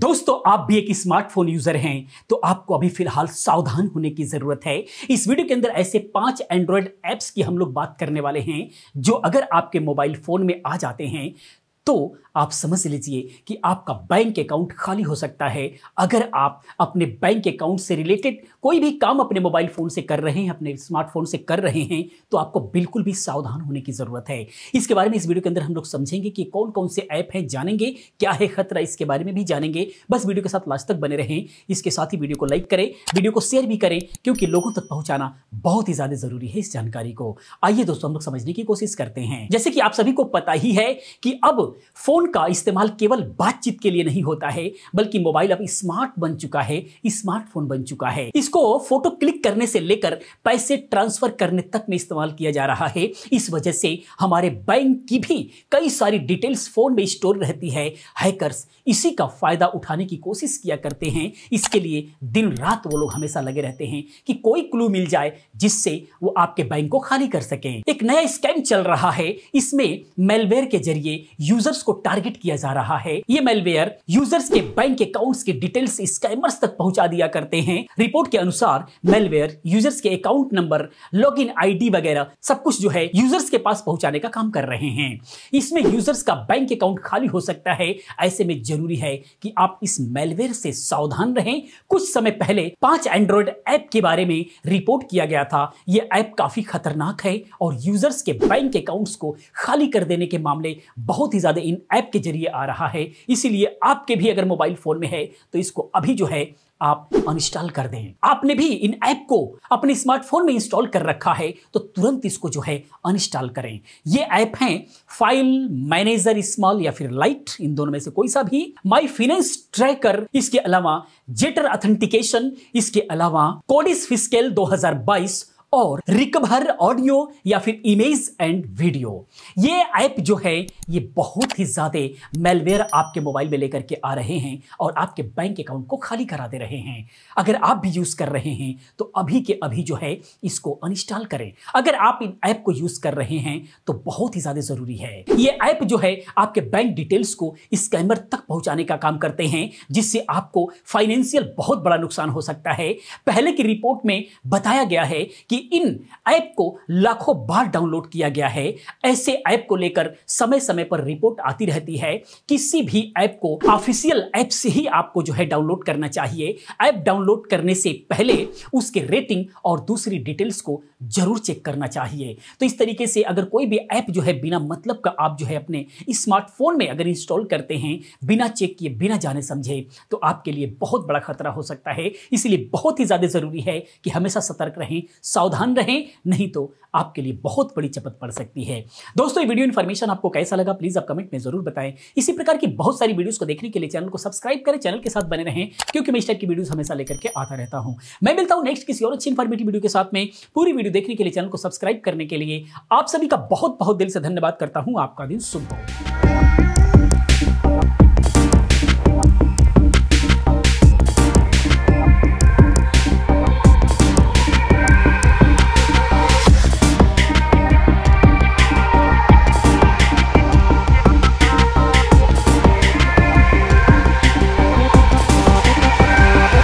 दोस्तों आप भी एक स्मार्टफोन यूजर हैं तो आपको अभी फिलहाल सावधान होने की जरूरत है इस वीडियो के अंदर ऐसे पांच एंड्रॉयड ऐप्स की हम लोग बात करने वाले हैं जो अगर आपके मोबाइल फोन में आ जाते हैं तो आप समझ लीजिए कि आपका बैंक अकाउंट खाली हो सकता है अगर आप अपने बैंक अकाउंट से रिलेटेड कोई भी काम अपने मोबाइल फ़ोन से कर रहे हैं अपने स्मार्टफोन से कर रहे हैं तो आपको बिल्कुल भी सावधान होने की ज़रूरत है इसके बारे में इस वीडियो के अंदर हम लोग समझेंगे कि कौन कौन से ऐप हैं जानेंगे क्या है खतरा इसके बारे में भी जानेंगे बस वीडियो के साथ लास्ट तक बने रहें इसके साथ ही वीडियो को लाइक करें वीडियो को शेयर भी करें क्योंकि लोगों तक पहुँचाना बहुत ही ज़्यादा ज़रूरी है इस जानकारी को आइए दोस्तों हम लोग समझने की कोशिश करते हैं जैसे कि आप सभी को पता ही है कि अब फ़ोन का इस्तेमाल केवल बातचीत के लिए नहीं होता है बल्कि मोबाइल अब स्मार्ट बन चुका है स्मार्टफोन बन चुका है इसको फोटो क्लिक करने से लेकर पैसे ट्रांसफर करने तक में इस्तेमाल किया जा रहा है इस वजह से हमारे बैंक की भी कई सारी डिटेल्स फ़ोन में स्टोर रहती है हैकर्स इसी का फ़ायदा उठाने की कोशिश किया करते हैं इसके लिए दिन रात वो लोग हमेशा लगे रहते हैं कि कोई क्लू मिल जाए जिससे वो आपके बैंक को खाली कर सकें एक नया स्कैम चल रहा है इसमें मेलवेयर के जरिए यूजर यूजर्स को टारगेट किया जा रहा है ये मेलवेयर यूजर्स के बैंक अकाउंट्स के डिटेल्स स्कैमर्स तक पहुंचा दिया करते हैं रिपोर्ट के अनुसार मेलवेयर यूजर्स के अकाउंट नंबर लॉग इन वगैरह सब कुछ जो है यूजर्स के पास पहुंचाने का काम कर रहे हैं इसमें यूजर्स का बैंक अकाउंट खाली हो सकता है ऐसे में जरूरी है कि आप इस मेलवेयर से सावधान रहें कुछ समय पहले पांच एंड्रॉइड ऐप के बारे में रिपोर्ट किया गया था यह ऐप काफी खतरनाक है और यूजर्स के बैंक अकाउंट्स को खाली कर देने के मामले बहुत ही ज्यादा ज़्यादा इन ऐप के जरिए आ रहा है इसीलिए आपके भी अगर मोबाइल फ़ोन में है तो इसको अभी जो है आप अनइंस्टॉल कर दें आपने भी इन ऐप को अपने स्मार्टफोन में इंस्टॉल कर रखा है तो तुरंत इसको जो है अनइंस्टॉल करें ये ऐप हैं फाइल मैनेजर स्मॉल या फिर लाइट इन दोनों में से कोई सा भी माई फिनेंस ट्रैकर इसके अलावा जेटर ऑथेंटिकेशन इसके अलावा कोडिस फिस्केल 2022 और रिकवर ऑडियो या फिर इमेज एंड वीडियो ये ऐप जो है ये बहुत ही ज़्यादा मेलवेयर आपके मोबाइल में लेकर के आ रहे हैं और आपके बैंक अकाउंट को खाली करा दे रहे हैं अगर आप भी यूज़ कर रहे हैं तो अभी के अभी जो है इसको अनइंस्टॉल करें अगर आप इन ऐप को यूज़ कर रहे हैं तो बहुत ही ज़्यादा ज़रूरी है ये ऐप जो है आपके बैंक डिटेल्स को स्कैमर तक पहुंचाने का काम करते हैं जिससे आपको फाइनेंशियल बहुत बड़ा नुकसान हो सकता है पहले की रिपोर्ट में बताया गया है कि इन ऐप को लाखों बार डाउनलोड किया गया है ऐसे ऐप को लेकर समय समय पर रिपोर्ट आती रहती है किसी भी ऐप को ऑफिशियल ऐप से ही आपको जो है डाउनलोड करना चाहिए ऐप डाउनलोड करने से पहले उसके रेटिंग और दूसरी डिटेल्स को जरूर चेक करना चाहिए तो इस तरीके से अगर कोई भी ऐप जो है बिना मतलब का आप जो है अपने स्मार्टफोन में अगर इंस्टॉल करते हैं बिना चेक किए बिना जाने समझे तो आपके लिए बहुत बड़ा खतरा हो सकता है इसलिए बहुत ही ज़्यादा ज़रूरी है कि हमेशा सतर्क रहें साउथ सावधान रहें नहीं तो आपके लिए बहुत बड़ी चपत पड़ सकती है दोस्तों ये वीडियो इन्फॉर्मेशन आपको कैसा लगा प्लीज़ आप कमेंट में जरूर बताएं इसी प्रकार की बहुत सारी वीडियोस को देखने के लिए चैनल को सब्सक्राइब करें चैनल के साथ बने रहें क्योंकि मैं इस टाइप की वीडियोस हमेशा लेकर के आता रहता हूं मैं मिलता हूं नेक्स्ट किसी और अच्छी इन्फॉर्मेटिव वीडियो के साथ में पूरी वीडियो देखने के लिए चैनल को सब्सक्राइब करने के लिए आप सभी का बहुत बहुत दिल से धन्यवाद करता हूँ आपका दिन शुभ हो